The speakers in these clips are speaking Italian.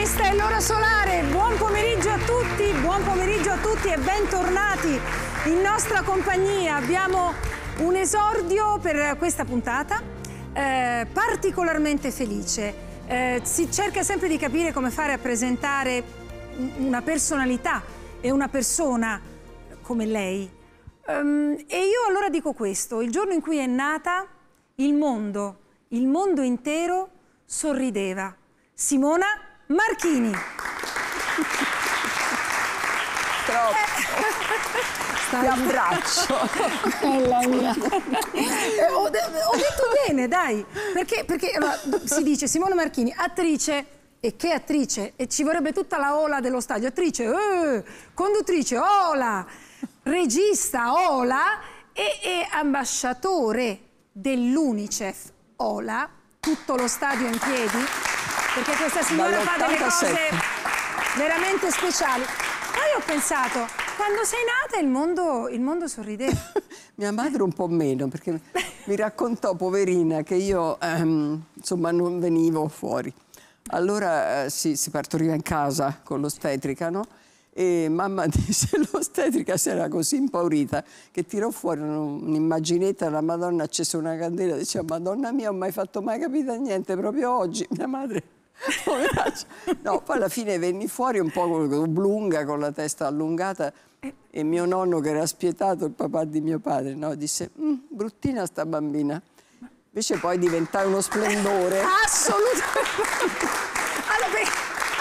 Questa è l'ora solare, buon pomeriggio a tutti, buon pomeriggio a tutti e bentornati in nostra compagnia. Abbiamo un esordio per questa puntata eh, particolarmente felice. Eh, si cerca sempre di capire come fare a presentare una personalità e una persona come lei. Um, e io allora dico questo, il giorno in cui è nata, il mondo, il mondo intero sorrideva. Simona Marchini. Troppo. Eh. Ti abbraccio. Bella mia. Eh, ho, ho, detto bene, dai. Perché, perché allora, si dice Simone Marchini, attrice. E che attrice? E ci vorrebbe tutta la ola dello stadio. Attrice, eh, conduttrice, ola, regista, ola e, e ambasciatore dell'Unicef, ola, tutto lo stadio in piedi perché questa signora fa delle cose veramente speciali. Poi ho pensato, quando sei nata il mondo, il mondo sorrideva. Mia madre un po' meno, perché mi raccontò, poverina, che io ehm, insomma non venivo fuori. Allora eh, sì, si partoriva in casa con l'ostetrica, no? E mamma disse l'ostetrica si era così impaurita che tirò fuori un'immaginetta la Madonna accese una candela e diceva Madonna mia, ho mai fatto mai capire niente, proprio oggi mia madre no, poi alla fine venni fuori un po' oblunga, con la testa allungata eh. e mio nonno che era spietato, il papà di mio padre, no, disse mm, bruttina sta bambina. Invece poi diventai uno splendore. Assolutamente! Allora,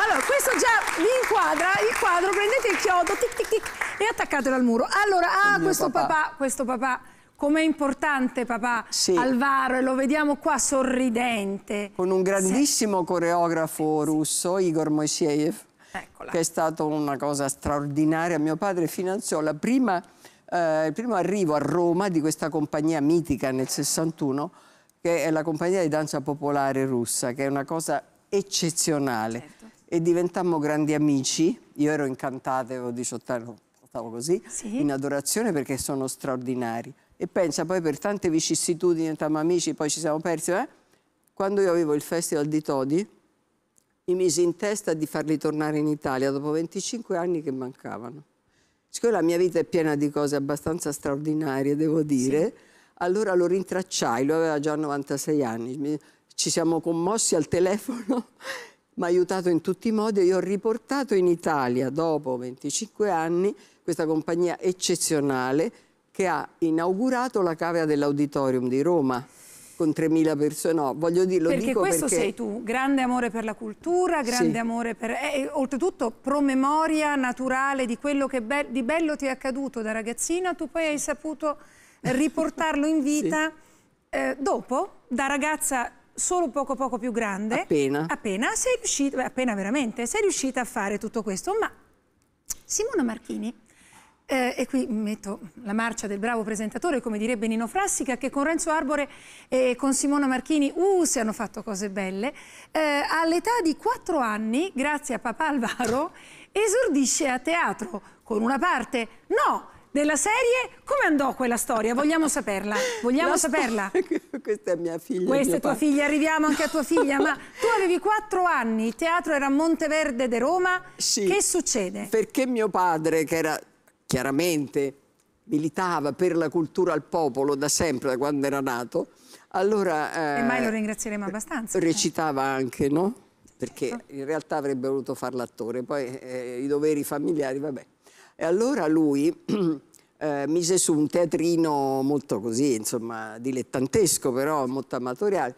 allora, questo già vi inquadra, il quadro, prendete il chiodo tic, tic, tic, e attaccatelo al muro. Allora, ah, questo papà. papà, questo papà com'è importante papà sì. Alvaro e lo vediamo qua sorridente. Con un grandissimo sì. coreografo russo, Igor Moiseev, Eccola. che è stato una cosa straordinaria. Mio padre finanziò prima, eh, il primo arrivo a Roma di questa compagnia mitica nel 61, che è la compagnia di danza popolare russa, che è una cosa eccezionale. Certo. E diventammo grandi amici. Io ero incantata, avevo 18 anni, stavo così, sì. in adorazione perché sono straordinari e pensa poi per tante vicissitudini, entrambi amici, poi ci siamo persi, eh? quando io avevo il festival di Todi, mi misi in testa di farli tornare in Italia dopo 25 anni che mancavano. Siccome la mia vita è piena di cose abbastanza straordinarie, devo dire, sì. allora lo rintracciai, lui aveva già 96 anni, ci siamo commossi al telefono, mi ha aiutato in tutti i modi e io ho riportato in Italia, dopo 25 anni, questa compagnia eccezionale che ha inaugurato la cavea dell'Auditorium di Roma con 3.000 persone, no, voglio dirlo perché dico questo perché... sei tu, grande amore per la cultura, grande sì. amore per... Eh, oltretutto promemoria naturale di quello che be di bello ti è accaduto da ragazzina, tu poi hai saputo riportarlo in vita sì. eh, dopo, da ragazza solo poco poco più grande. Appena. Appena, sei riuscita, appena veramente, sei riuscita a fare tutto questo, ma Simona Marchini eh, e qui metto la marcia del bravo presentatore, come direbbe Nino Frassica, che con Renzo Arbore e con Simona Marchini, uh, si hanno fatto cose belle, eh, all'età di quattro anni, grazie a papà Alvaro, esordisce a teatro con una parte, no, della serie, come andò quella storia? Vogliamo saperla, vogliamo saperla. Questa è mia figlia. Questa è tua padre. figlia, arriviamo anche a tua figlia, ma tu avevi quattro anni, il teatro era a Monteverde de Roma, sì, che succede? Perché mio padre, che era chiaramente militava per la cultura al popolo da sempre, da quando era nato, allora... Eh, e mai lo eh, ringrazieremo abbastanza. Certo. Recitava anche, no? Perché certo. in realtà avrebbe voluto fare l'attore, poi eh, i doveri familiari, vabbè. E allora lui eh, mise su un teatrino molto così, insomma, dilettantesco però, molto amatoriale,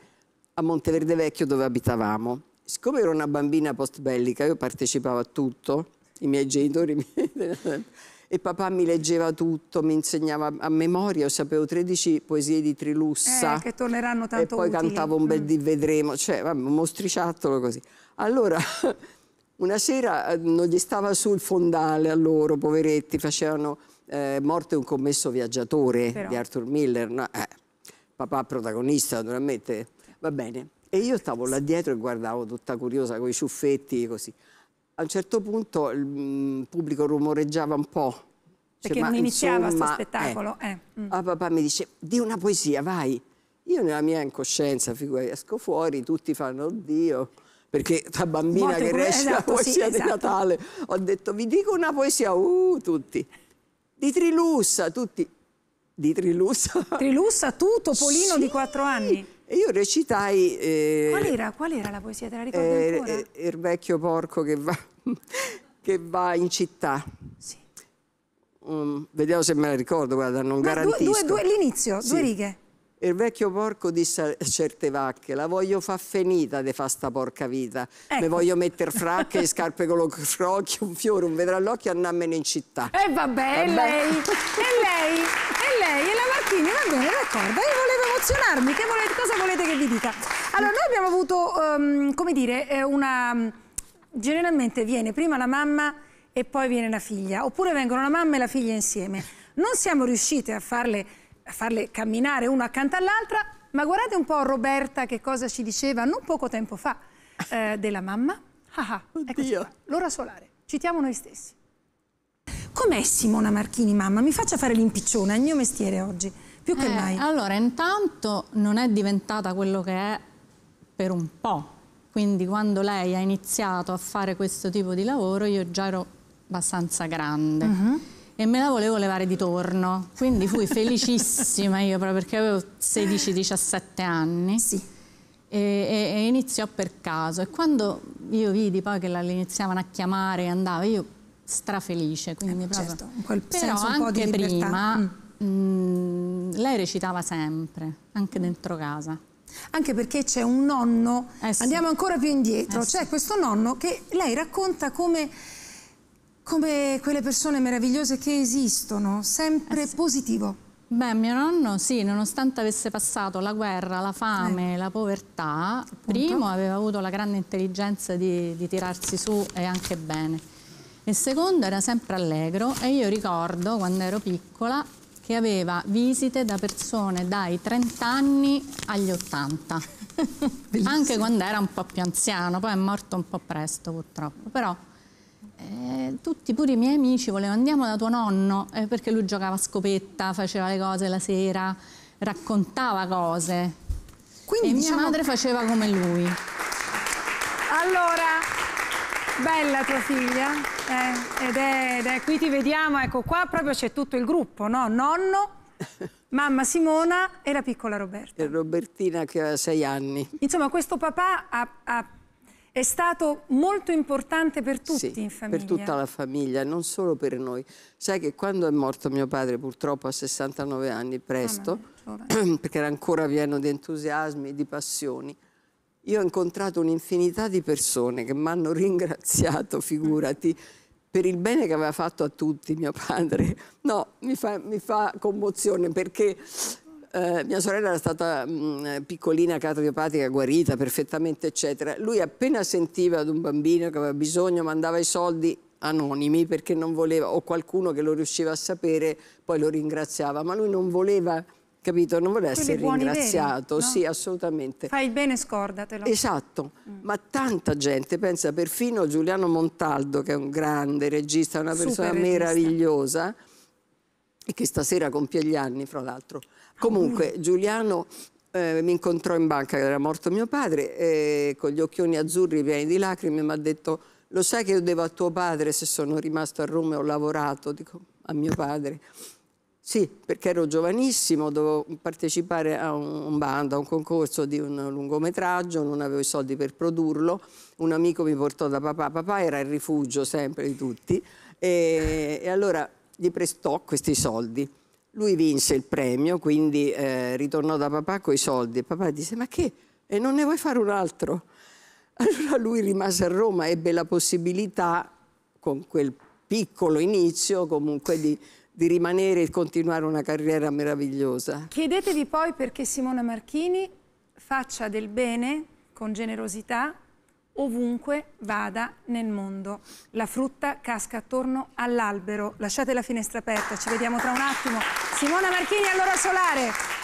a Monteverde Vecchio dove abitavamo. Siccome ero una bambina post bellica, io partecipavo a tutto, i miei genitori mi... e papà mi leggeva tutto, mi insegnava a memoria, io sapevo 13 poesie di Trilussa. Eh, che torneranno tanto E poi utili. cantavo un bel mm. di vedremo, cioè vabbè, un mostriciattolo così. Allora, una sera eh, non gli stava sul fondale a loro, poveretti, facevano eh, Morte un commesso viaggiatore Però. di Arthur Miller, no? eh, papà protagonista naturalmente, va bene. E io stavo là dietro e guardavo tutta curiosa con i ciuffetti così a un certo punto il mm, pubblico rumoreggiava un po'. Cioè, perché cioè, non iniziava questo eh, spettacolo. Eh. Eh. Mm. papà mi dice, di una poesia, vai. Io nella mia incoscienza, esco fuori, tutti fanno, oddio, perché da bambina Molto che riesce recita esatto, la poesia sì, di esatto. Natale, ho detto, vi dico una poesia, uh, tutti. Di Trilussa, tutti. Di Trilussa. Trilussa, tu, Topolino sì. di quattro anni. E io recitai... Eh, qual, era, qual, era, la poesia? Te la ricordi eh, ancora? Eh, il vecchio porco che va, che va in città. Sì. Um, vediamo se me la ricordo, guarda, non no, garantisco. Due, due, l'inizio, sì. due righe. Il vecchio porco disse a certe vacche, la voglio fa finita di fa sta porca vita. Ecco. Me voglio mettere fracche scarpe con lo crocchio, un fiore, un vedrà l'occhio e andarmene in città. E eh, vabbè, vabbè, e lei, e lei, e lei, e la Martini, va bene, d'accordo, io volevo emozionarmi, che volete, cosa volete che vi dica? Allora, noi abbiamo avuto, um, come dire, eh, una... Generalmente viene prima la mamma e poi viene la figlia, oppure vengono la mamma e la figlia insieme. Non siamo riuscite a farle, a farle camminare una accanto all'altra, ma guardate un po' Roberta che cosa ci diceva non poco tempo fa eh, della mamma. Ah, ah, l'ora solare. Citiamo noi stessi. Com'è Simona Marchini, mamma? Mi faccia fare l'impiccione, è il mio mestiere oggi più che eh, mai. Allora, intanto non è diventata quello che è per un po'. Quindi quando lei ha iniziato a fare questo tipo di lavoro io già ero abbastanza grande. Mm -hmm e me la volevo levare di torno. Quindi fui felicissima io proprio perché avevo 16-17 anni. Sì. E, e, e, iniziò per caso. E quando io vidi poi che la iniziavano a chiamare e andava, io strafelice. Quindi eh, proprio... certo, un po' il Però senso un po' di prima, libertà. prima. Mm Mm, lei recitava sempre, anche dentro casa. Anche perché c'è un nonno, eh sì. andiamo ancora più indietro, eh c'è sì. questo nonno che lei racconta come, come, quelle persone meravigliose che esistono, sempre eh sì. positivo. Beh, mio nonno sì, nonostante avesse passato la guerra, la fame, eh. la povertà, Appunto. primo aveva avuto la grande intelligenza di, di, tirarsi su e anche bene. E secondo era sempre allegro e io ricordo quando ero piccola che aveva visite da persone dai 30 anni agli 80, anche quando era un po' più anziano, poi è morto un po' presto purtroppo, però eh, tutti pure i miei amici volevano andiamo da tuo nonno, eh, perché lui giocava a scopetta, faceva le cose la sera, raccontava cose, Quindi, e diciamo... mia madre faceva come lui. Allora, Bella tua figlia, eh, ed, è, ed, è, qui ti vediamo, ecco qua proprio c'è tutto il gruppo, no? Nonno, mamma Simona e la piccola Roberta. E Robertina che aveva sei anni. Insomma questo papà ha, ha, è stato molto importante per tutti sì, in famiglia. per tutta la famiglia, non solo per noi. Sai che quando è morto mio padre, purtroppo a 69 anni, presto, ah, perché era ancora pieno di entusiasmi, di passioni, io ho incontrato un'infinità di persone che mi hanno ringraziato, figurati, per il bene che aveva fatto a tutti mio padre. No, mi fa, mi fa commozione perché eh, mia sorella era stata mh, piccolina, cardiopatica, guarita perfettamente, eccetera. Lui appena sentiva ad un bambino che aveva bisogno, mandava i soldi anonimi perché non voleva, o qualcuno che lo riusciva a sapere, poi lo ringraziava, ma lui non voleva capito? Non vuole essere ringraziato, veri, no? sì, assolutamente. Fai il bene, scordatelo. Esatto, mm. ma tanta gente, pensa perfino Giuliano Montaldo, che è un grande regista, una Super persona regista. meravigliosa, e che stasera compie gli anni, fra l'altro. Comunque, mm. Giuliano eh, mi incontrò in banca, era morto mio padre, eh, con gli occhioni azzurri pieni di lacrime, mi ha detto, lo sai che io devo a tuo padre se sono rimasto a Roma e ho lavorato? Dico, a mio padre. Sì, perché ero giovanissimo, dovevo partecipare a un bando, a un concorso di un lungometraggio, non avevo i soldi per produrlo. Un amico mi portò da papà, papà era il rifugio sempre di tutti, e, e allora gli prestò questi soldi. Lui vinse il premio, quindi eh, ritornò da papà con i soldi. E papà disse, ma che? E non ne vuoi fare un altro? Allora lui rimase a Roma, ebbe la possibilità, con quel piccolo inizio comunque, di di rimanere e continuare una carriera meravigliosa. Chiedetevi poi perché Simona Marchini faccia del bene con generosità ovunque vada nel mondo. La frutta casca attorno all'albero. Lasciate la finestra aperta, ci vediamo tra un attimo. Simona Marchini all'ora solare.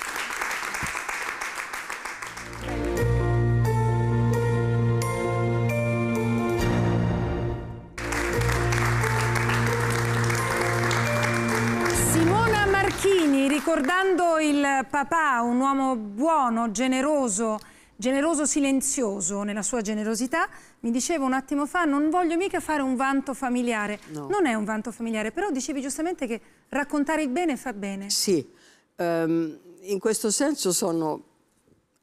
Ricordando il papà, un uomo buono, generoso, generoso silenzioso nella sua generosità, mi diceva un attimo fa, non voglio mica fare un vanto familiare. No. Non è un vanto familiare, però dicevi giustamente che raccontare il bene fa bene. Sì, um, in questo senso sono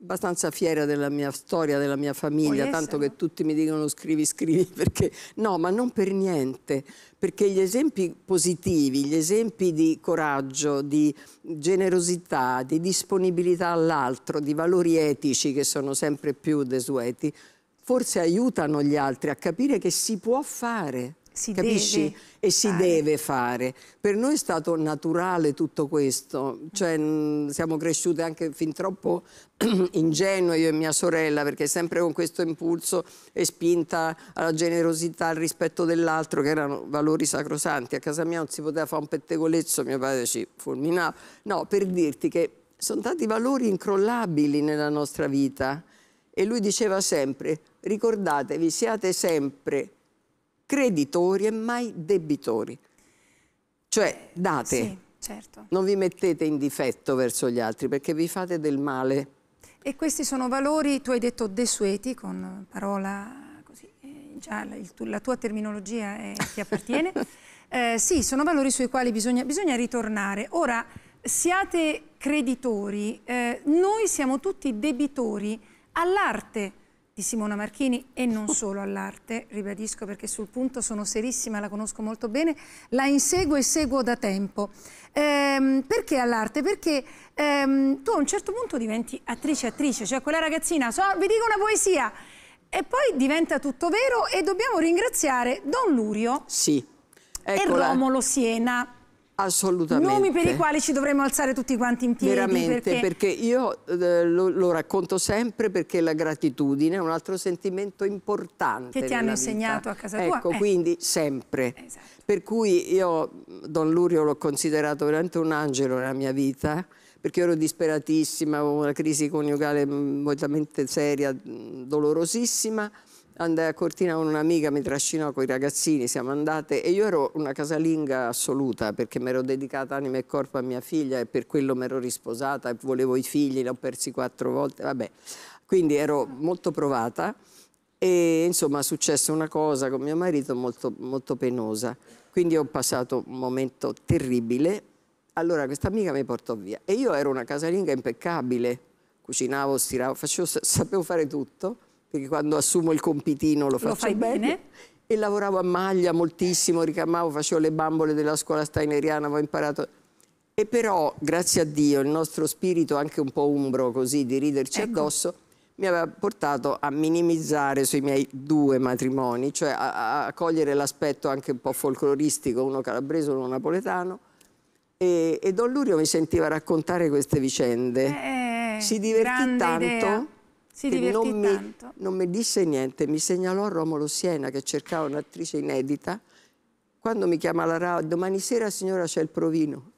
abbastanza fiera della mia storia, della mia famiglia, tanto che tutti mi dicono scrivi, scrivi, perché no, ma non per niente, perché gli esempi positivi, gli esempi di coraggio, di generosità, di disponibilità all'altro, di valori etici che sono sempre più desueti, forse aiutano gli altri a capire che si può fare si capisci? Deve e si fare. deve fare. Per noi è stato naturale tutto questo, cioè, siamo cresciute anche fin troppo ingenue io e mia sorella perché sempre con questo impulso e spinta alla generosità, al rispetto dell'altro che erano valori sacrosanti. A casa mia non si poteva fare un pettegolezzo, mio padre ci fulminava. No, per dirti che sono tanti valori incrollabili nella nostra vita e lui diceva sempre ricordatevi, siate sempre creditori e mai debitori. Cioè, date, sì, certo. non vi mettete in difetto verso gli altri perché vi fate del male. E questi sono valori, tu hai detto desueti, con parola così, eh, già la tua terminologia è, ti appartiene. eh, sì, sono valori sui quali bisogna, bisogna ritornare. Ora, siate creditori, eh, noi siamo tutti debitori all'arte, di Simona Marchini e non solo all'arte, ribadisco perché sul punto sono serissima, la conosco molto bene, la inseguo e seguo da tempo. Ehm, perché all'arte? Perché ehm, tu a un certo punto diventi attrice-attrice, cioè quella ragazzina, so, vi dico una poesia, e poi diventa tutto vero e dobbiamo ringraziare Don Lurio sì. e Romolo Siena Assolutamente. Nomi per i quali ci dovremmo alzare tutti quanti in piedi. Veramente, perché, perché io eh, lo, lo, racconto sempre perché la gratitudine è un altro sentimento importante. Che ti hanno insegnato vita. a casa tua. Ecco, eh. quindi sempre. Esatto. Per cui io Don Lurio l'ho considerato veramente un angelo nella mia vita, eh, perché ero disperatissima, avevo una crisi coniugale mm, molto seria, mm, dolorosissima andai a Cortina con un'amica, mi trascinò con i ragazzini, siamo andate e io ero una casalinga assoluta perché mi ero dedicata anima e corpo a mia figlia e per quello mi ero risposata e volevo i figli, li ho persi quattro volte, vabbè. Quindi ero molto provata e insomma è successa una cosa con mio marito molto, molto penosa. Quindi ho passato un momento terribile. Allora questa amica mi portò via e io ero una casalinga impeccabile, cucinavo, stiravo, facevo, sapevo fare tutto perché quando assumo il compitino lo faccio lo bene. bene. E lavoravo a maglia moltissimo, ricamavo, facevo le bambole della scuola steineriana, avevo imparato... E però, grazie a Dio, il nostro spirito, anche un po' umbro così, di riderci ecco. addosso, mi aveva portato a minimizzare sui miei due matrimoni, cioè a, a cogliere l'aspetto anche un po' folcloristico, uno calabrese, uno napoletano. E, e Don Lurio mi sentiva raccontare queste vicende. Eh, si divertì tanto. Idea si che non mi, non mi, disse niente, mi segnalò Romolo Siena che cercava un'attrice inedita. Quando mi chiama la RAO, domani sera signora c'è il provino.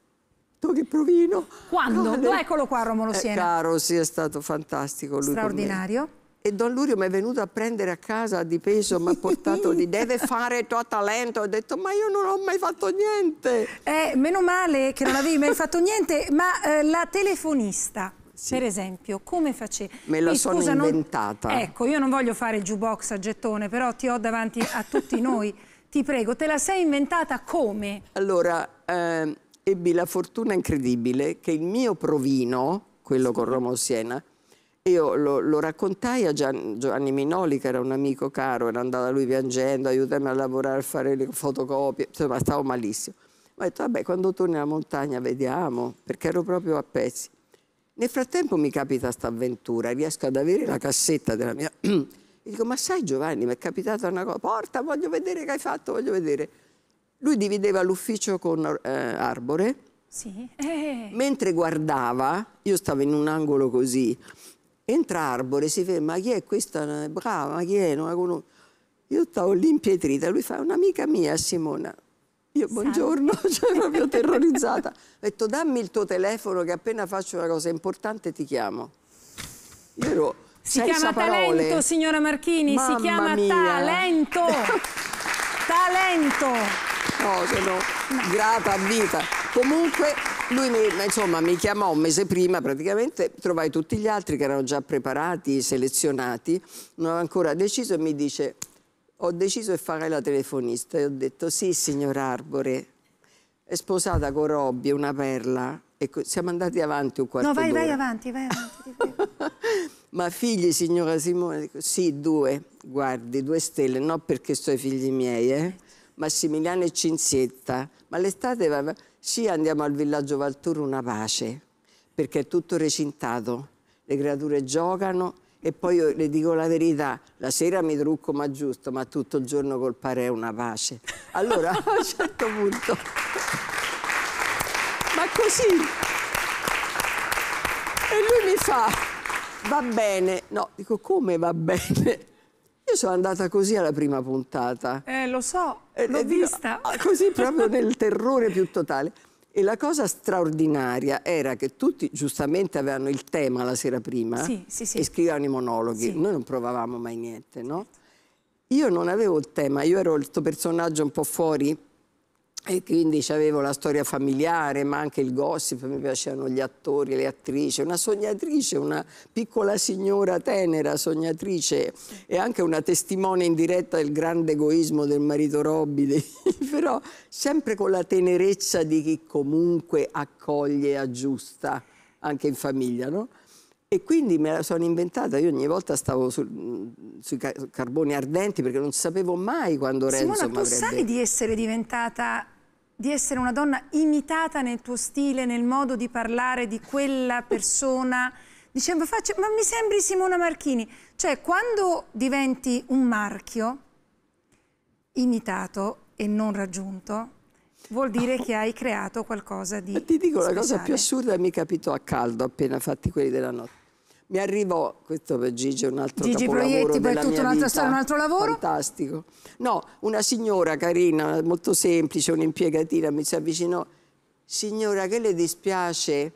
Tu che provino? Quando? Quando? Eccolo qua Romolo Siena. Eh, caro, sì, è stato fantastico lui Straordinario. E Don Lurio mi è venuto a prendere a casa di peso, mi ha portato lì, deve fare tuo talento. Ho detto, ma io non ho mai fatto niente. Eh, meno male che non avevi mai fatto niente, ma eh, la telefonista sì. Per esempio, come facevi? Me la Mi, sono scusa, inventata. Non... Ecco, io non voglio fare il jukebox a gettone, però ti ho davanti a tutti noi. Ti prego, te la sei inventata come? Allora, eh, ebbi la fortuna incredibile che il mio provino, quello con Romo Siena, io lo, lo raccontai a Gian, Giovanni Minoli, che era un amico caro, era andato a lui piangendo, aiutami a lavorare, a fare le fotocopie, insomma, stavo malissimo. Ho detto, vabbè, quando torni alla montagna vediamo, perché ero proprio a pezzi. Nel frattempo mi capita questa avventura, riesco ad avere la cassetta della mia... E dico, ma sai Giovanni, mi è capitata una cosa, porta, voglio vedere che hai fatto, voglio vedere. Lui divideva l'ufficio con eh, Arbore, sì. eh. mentre guardava, io stavo in un angolo così, entra Arbore, si ferma, ma chi è questa? Brava, ma chi è? Non la conosco. Io stavo lì impietrita, lui fa, un'amica mia, Simona. Io buongiorno, cioè proprio terrorizzata. Ho detto dammi il tuo telefono che appena faccio una cosa importante ti chiamo. Io ero si chiama parole. talento, signora Marchini, Mamma si chiama mia. talento. talento. No, sono no. grata a vita. Comunque lui mi, insomma, mi chiamò un mese prima praticamente, trovai tutti gli altri che erano già preparati, selezionati, non avevo ancora deciso e mi dice ho deciso di fare la telefonista e ho detto sì signor Arbore, è sposata con Robby, una perla, e ecco, siamo andati avanti un quarto No vai, vai avanti, vai avanti. Ma figli signora Simone? Sì, due, guardi, due stelle, non perché sono i figli miei, eh? Massimiliano e Cinzetta, ma l'estate va... Sì, andiamo al villaggio Valturo una pace, perché è tutto recintato, le creature giocano, e poi io le dico la verità, la sera mi trucco ma giusto, ma tutto il giorno col pare è una pace. Allora, a un certo punto... ma così... E lui mi fa, va bene. No, dico, come va bene? Io sono andata così alla prima puntata. Eh, lo so, l'ho vista. Ah, così proprio nel terrore più totale. E la cosa straordinaria era che tutti giustamente avevano il tema la sera prima sì, sì, sì. e scrivevano i monologhi. Noi non provavamo mai niente, no? Io non avevo il tema, io ero questo personaggio un po' fuori e quindi avevo la storia familiare, ma anche il gossip, mi piacevano gli attori, le attrici, una sognatrice, una piccola signora tenera, sognatrice e anche una testimone indiretta del grande egoismo del marito Robby, però sempre con la tenerezza di chi comunque accoglie e aggiusta, anche in famiglia, no? E quindi me la sono inventata, io ogni volta stavo su, sui carboni ardenti perché non sapevo mai quando Simona, Renzo mi avrebbe... Simona, tu sai di essere diventata di essere una donna imitata nel tuo stile, nel modo di parlare di quella persona, dicendo faccio, ma mi sembri Simona Marchini. Cioè, quando diventi un marchio imitato e non raggiunto, vuol dire che hai creato qualcosa di... Ma ti dico speciale. la cosa più assurda, mi capitò a caldo appena fatti quelli della notte. Mi arrivò, questo per Gigi è un altro Gigi Proietti, per tutta un'altra storia, un altro lavoro. Fantastico. No, una signora carina, molto semplice, un'impiegatina, mi si avvicinò. Signora, che le dispiace?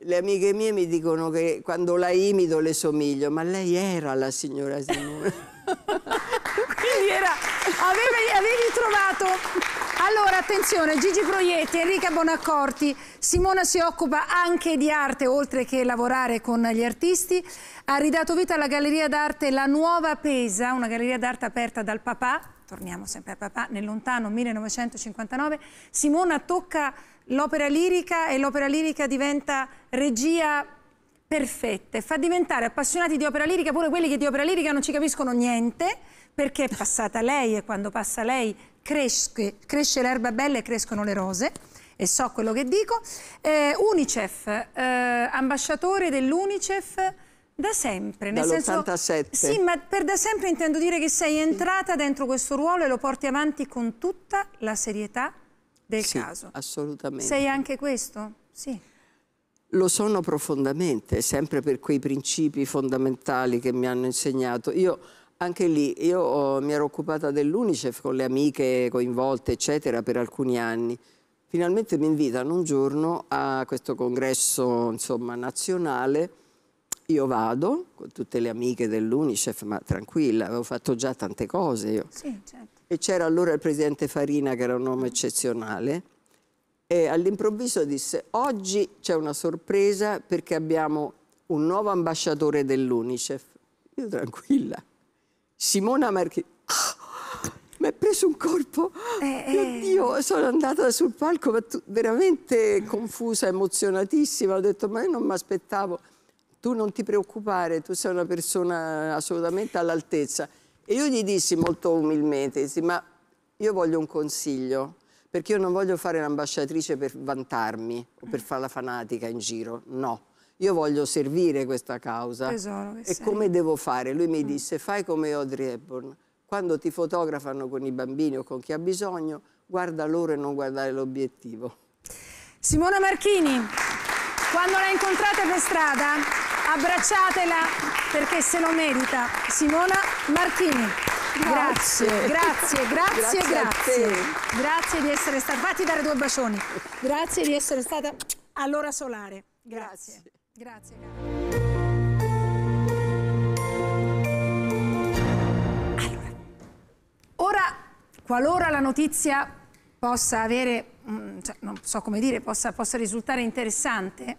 Le amiche mie mi dicono che quando la imito le somiglio, ma lei era la signora Simone. Quindi era, avevi, avevi trovato allora, attenzione, Gigi Proietti, Enrica Bonaccorti, Simona si occupa anche di arte, oltre che lavorare con gli artisti. Ha ridato vita alla Galleria d'Arte La Nuova Pesa, una galleria d'arte aperta dal papà, torniamo sempre a papà, nel lontano 1959. Simona tocca l'opera lirica e l'opera lirica diventa regia perfetta, fa diventare appassionati di opera lirica pure quelli che di opera lirica non ci capiscono niente, perché è passata lei e quando passa lei cresce, cresce l'erba bella e crescono le rose e so quello che dico. Eh, Unicef, eh, ambasciatore dell'Unicef da sempre. Nel senso, sì, ma per da sempre intendo dire che sei entrata dentro questo ruolo e lo porti avanti con tutta la serietà del sì, caso. assolutamente. Sei anche questo? Sì. Lo sono profondamente, sempre per quei principi fondamentali che mi hanno insegnato. Io anche lì io oh, mi ero occupata dell'Unicef con le amiche coinvolte, eccetera, per alcuni anni. Finalmente mi invitano un giorno a questo congresso insomma, nazionale. Io vado con tutte le amiche dell'Unicef, ma tranquilla, avevo fatto già tante cose io. Sì, certo. E c'era allora il presidente Farina, che era un uomo eccezionale, e all'improvviso disse «Oggi c'è una sorpresa perché abbiamo un nuovo ambasciatore dell'Unicef». Io tranquilla, Simona Marchi. mi è preso un colpo. Eh, eh. Oddio, sono andata sul palco veramente confusa, emozionatissima. Ho detto, ma io non mi aspettavo. Tu non ti preoccupare, tu sei una persona assolutamente all'altezza. E io gli dissi molto umilmente, dissi, ma io voglio un consiglio perché io non voglio fare l'ambasciatrice per vantarmi o per mm. fare la fanatica in giro, no io voglio servire questa causa. Tesoro, e sei. come devo fare? Lui mi mm. disse, fai come Audrey Hepburn, quando ti fotografano con i bambini o con chi ha bisogno, guarda loro e non guardare l'obiettivo. Simona Marchini, quando la incontrate per strada, abbracciatela perché se lo merita. Simona Marchini. Grazie, grazie, grazie, grazie. Grazie, grazie di essere stata. Fatti dare due bacioni. Grazie di essere stata all'ora solare. grazie. Grazie. Allora, ora, qualora la notizia possa avere, mm, cioè, non so come dire, possa, possa risultare interessante,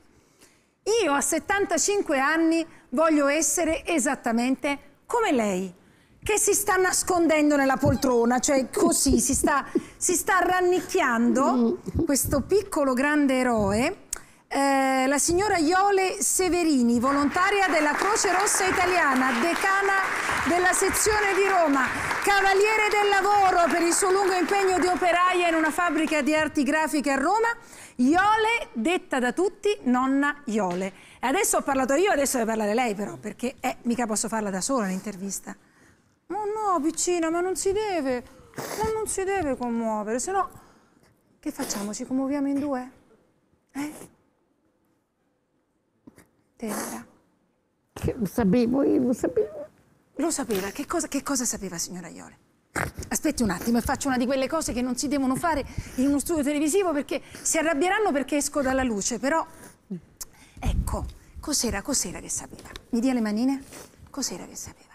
io a 75 anni voglio essere esattamente come lei, che si sta nascondendo nella poltrona, cioè così, si sta, si sta rannicchiando mm. questo piccolo grande eroe eh, la signora Iole Severini, volontaria della Croce Rossa Italiana, decana della sezione di Roma, cavaliere del lavoro per il suo lungo impegno di operaia in una fabbrica di arti grafiche a Roma, Iole, detta da tutti nonna Iole. Adesso ho parlato io, adesso deve parlare lei però, perché eh, mica posso farla da sola l'intervista. oh no, piccina, ma non si deve, ma non si deve commuovere, se no che facciamo, ci commuoviamo in due? Eh? tenera. Che lo sapevo, io lo sapevo. Lo sapeva? Che cosa, che cosa sapeva, signora Iole? Aspetti un attimo e faccio una di quelle cose che non si devono fare in uno studio televisivo perché si arrabbieranno perché esco dalla luce, però... Ecco, cos'era, cos'era che sapeva? Mi dia le manine? Cos'era che sapeva?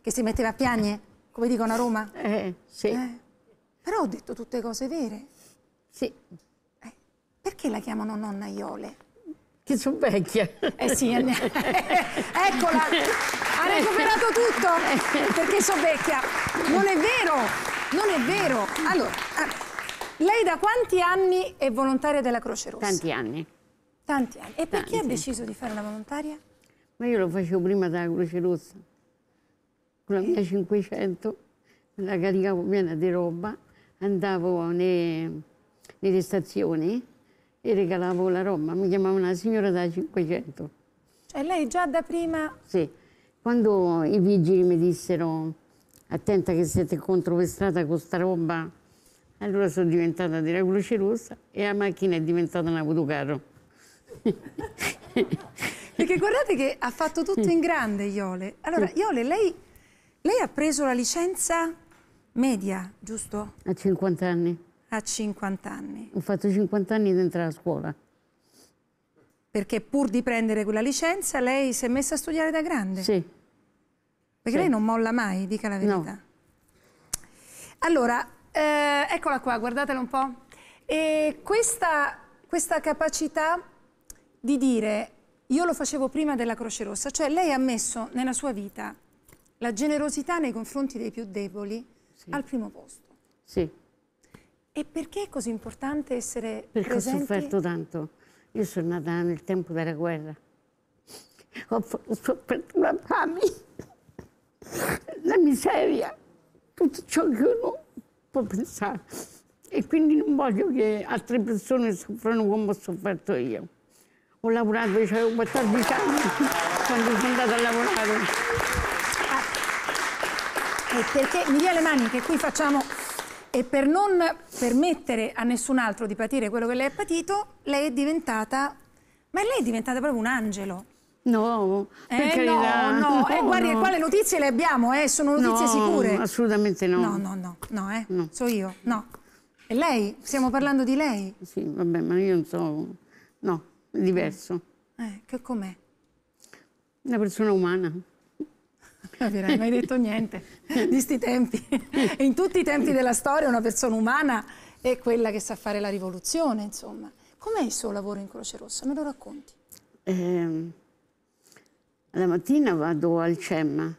Che si metteva a piagne, come dicono a Roma? Eh, sì. Eh? Però ho detto tutte cose vere. Sì. Eh, perché la chiamano nonna Iole? che sono vecchia. Eh sì, eh, eccola, ha recuperato tutto perché sono vecchia. Non è vero, non è vero. Allora, eh, lei da quanti anni è volontaria della Croce Rossa? Tanti anni. Tanti anni. E perché Tanti. ha deciso di fare la volontaria? Ma io lo facevo prima dalla Croce Rossa, con la mia 500, la caricavo piena di roba, andavo nei, nelle stazioni e regalavo la roba. Mi chiamava una signora da 500. E lei già da prima... Sì. Quando i vigili mi dissero attenta che siete contro per strada con questa roba, allora sono diventata della Croce Rossa e la macchina è diventata un autocarro. Perché guardate che ha fatto tutto in grande Iole. Allora, Iole, lei, lei ha preso la licenza media, giusto? A 50 anni. A 50 anni? Ho fatto 50 anni di entrare a scuola. Perché pur di prendere quella licenza lei si è messa a studiare da grande? Sì. Perché sì. lei non molla mai, dica la verità. No. Allora, eh, eccola qua, guardatela un po'. E questa, questa capacità di dire io lo facevo prima della Croce Rossa, cioè lei ha messo nella sua vita la generosità nei confronti dei più deboli sì. al primo posto. Sì. E perché è così importante essere Perché presenti? ho sofferto tanto. Io sono nata nel tempo della guerra. Ho sofferto la fame, la miseria, tutto ciò che uno può pensare. E quindi non voglio che altre persone soffrano come ho sofferto io. Ho lavorato, cioè, ho 14 anni quando sono andata a lavorare. Ah. perché, mi dia le mani che qui facciamo e per non permettere a nessun altro di patire quello che lei ha patito, lei è diventata... Ma lei è diventata proprio un angelo. No, eh, no, no, no, eh, guardi, no. qua notizie le abbiamo, eh, sono notizie no, sicure. assolutamente no. No, no, no, no, eh, no. so io, no. E lei? Stiamo parlando di lei? Sì, vabbè, ma io non so... No, è diverso. Eh, che com'è? Una persona umana. Capirei, ah, non hai detto niente di sti tempi. In tutti i tempi della storia una persona umana è quella che sa fare la rivoluzione, insomma. Com'è il suo lavoro in Croce Rossa? Me lo racconti? Eh, la mattina vado al CEM,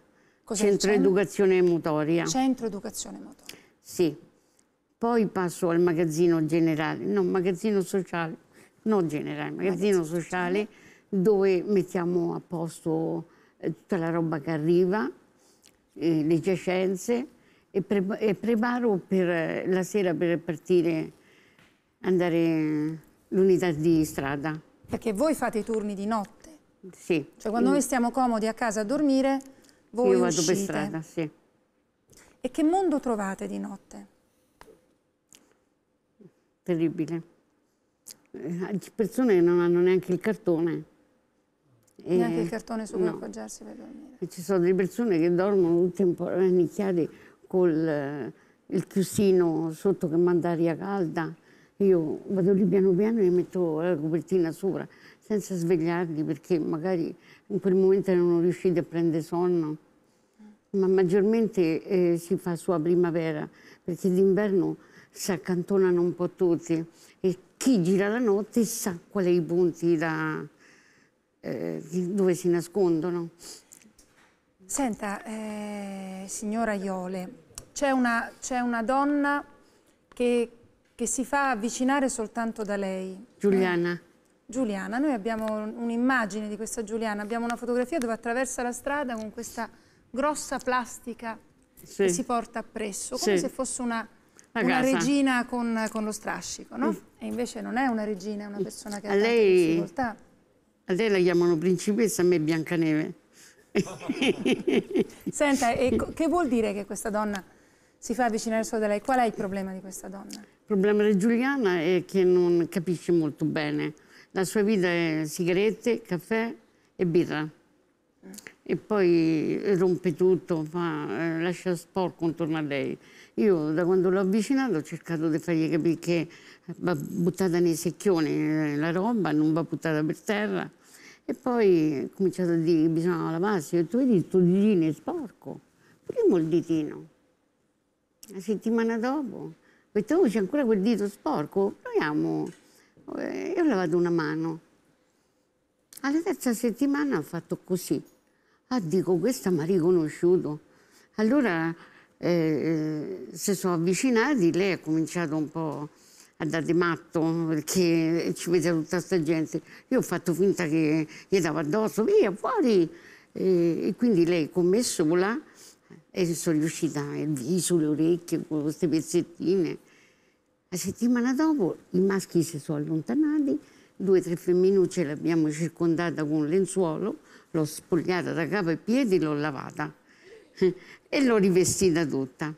Centro CEM? Educazione Motoria. Centro Educazione Motoria. Sì. Poi passo al magazzino generale, no, magazzino sociale, no generale, magazzino, magazzino sociale, sociale, dove mettiamo a posto eh, tutta la roba che arriva, eh, le giacenze e, pre e, preparo per eh, la sera per partire, andare l'unità di strada. Perché voi fate i turni di notte? Sì. Cioè quando mm. noi stiamo comodi a casa a dormire, voi Io vado uscite. per strada, sì. E che mondo trovate di notte? Terribile. Le eh, persone non hanno neanche il cartone e Neanche il cartone su cui no. appoggiarsi per dormire. Ci sono delle persone che dormono tutte imparnicchiate eh, col eh, il chiusino sotto che manda aria calda. Io vado lì piano piano e metto la copertina sopra, senza svegliarli perché magari in quel momento non riuscite a prendere sonno. Ma maggiormente eh, si fa sulla primavera, perché d'inverno si accantonano un po' tutti e chi gira la notte sa quali i punti da, eh, dove si nascondono. Senta, eh, signora Iole, c'è una, una, donna che, che, si fa avvicinare soltanto da lei. Giuliana. Eh? Giuliana, noi abbiamo un'immagine di questa Giuliana, abbiamo una fotografia dove attraversa la strada con questa grossa plastica sì. che si porta appresso, come sì. se fosse una, una regina con, con, lo strascico, no? Mm. E invece non è una regina, è una mm. persona che ha lei... difficoltà. A lei la chiamano principessa, a me Biancaneve. Senta, e che vuol dire che questa donna si fa avvicinare solo da lei? Qual è il problema di questa donna? Il problema di Giuliana è che non capisce molto bene. La sua vita è sigarette, caffè e birra. E poi rompe tutto, fa, eh, lascia sporco intorno a lei. Io da quando l'ho avvicinata ho cercato di fargli capire che va buttata nei secchioni eh, la roba, non va buttata per terra. E poi ho cominciato a dire che bisognava lavarsi. Ho detto, vedi, il tuo ditino è sporco. Primo il ditino. La settimana dopo, ho detto, oh, c'è ancora quel dito sporco. Proviamo. E eh, ho lavato una mano. Alla terza settimana ha fatto così. Ah, dico, questa mi ha riconosciuto. Allora eh, eh, si sono avvicinati, lei ha cominciato un po' a dar matto perché ci vedeva tutta questa gente. Io ho fatto finta che gli dava addosso, via, fuori. E, e quindi lei con me sola e sono riuscita il viso, le orecchie, con queste pezzettine. La settimana dopo i maschi si sono allontanati, due o tre femminucce l'abbiamo circondata con un lenzuolo, l'ho spogliata da capo e piedi, l'ho lavata e l'ho rivestita tutta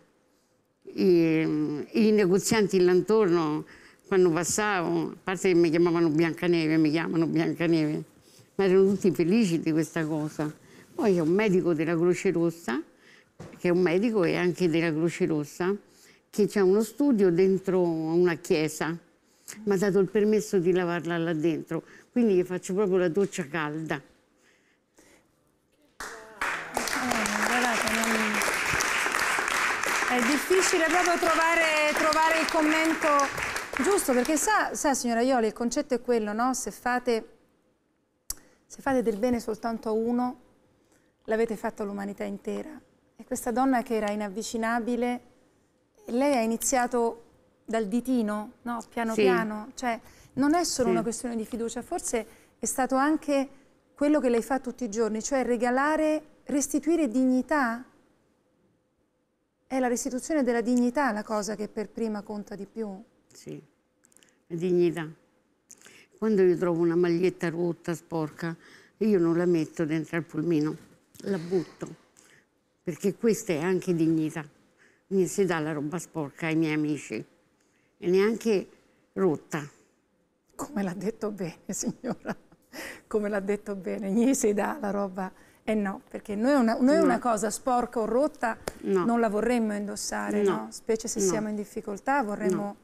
i, i negozianti l'antorno quando passavo, a parte che mi chiamavano Biancaneve, mi chiamano Biancaneve, ma erano tutti felici di questa cosa. Poi c'è un medico della Croce Rossa, che è un medico e anche della Croce Rossa, che c'è uno studio dentro una chiesa. Mi ha dato il permesso di lavarla là dentro, quindi gli faccio proprio la doccia calda. è difficile proprio trovare, trovare il commento Giusto, perché sa, sa, signora Ioli, il concetto è quello, no? Se fate, se fate del bene soltanto a uno, l'avete fatto all'umanità intera. E questa donna che era inavvicinabile, lei ha iniziato dal ditino, no? Piano sì. piano. Cioè, non è solo sì. una questione di fiducia, forse è stato anche quello che lei fa tutti i giorni, cioè regalare, restituire dignità è la restituzione della dignità la cosa che per prima conta di più. Sì, la dignità. Quando io trovo una maglietta rotta, sporca, io non la metto dentro al pulmino, la butto, perché questa è anche dignità. Mi si dà la roba sporca ai miei amici e neanche rotta. Come l'ha detto bene, signora, come l'ha detto bene, gli si dà la roba sporca eh no, perché noi una, noi no. una cosa sporca o rotta no. non la vorremmo indossare, no. specie se siamo in difficoltà, vorremmo